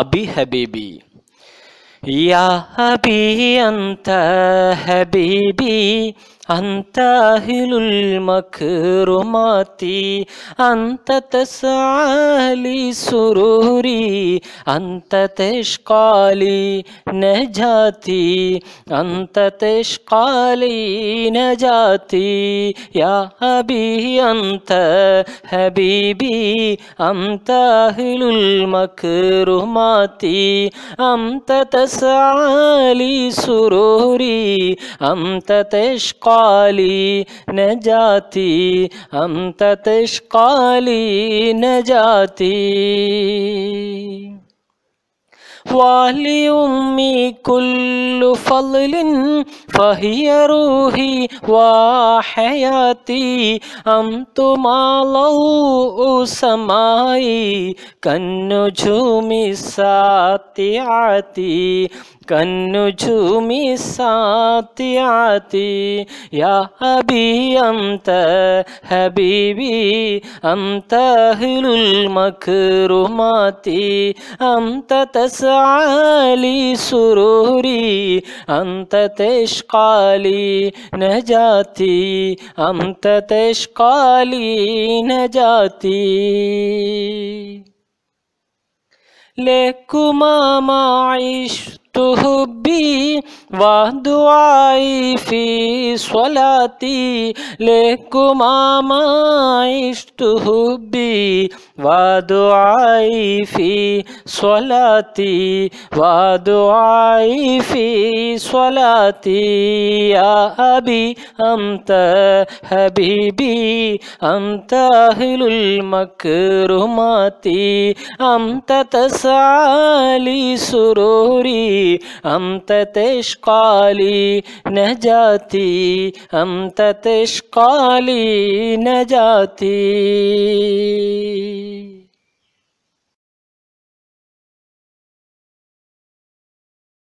ابھی حبیبی يا أبي انت حبيبي أنت أهل المكرمات أنت تسعى لسروري أنت تشقى لي نجاتي أنت تشقى لي نجاتي يا أبي أنت حبيبي أنت أهل المكرمات انت تسعى سالی سروری ہم تشکالی ن جاتی ہمت کالی ن جاتی وليمي كل فضل فهي روحي وحياتي أنتم على السماء كالنجوم الساطعة کنومی ساتیاتی یا ابھی امت حبی بیت ہل مکھ راتی امت سالی سروری امتش کالی نہ جاتی امتش کالی نہ جاتی لے کمائش حبي ودعائي في صلاتي لكما ما عشت حبي ودعائي في صلاتي ودعائي في صلاتي يا أبي أنت حبيبي أنت أهل المكرمات أنت تسعى لسروري ہم تشکالی نہ جاتی ہم تشکالی نہ جاتی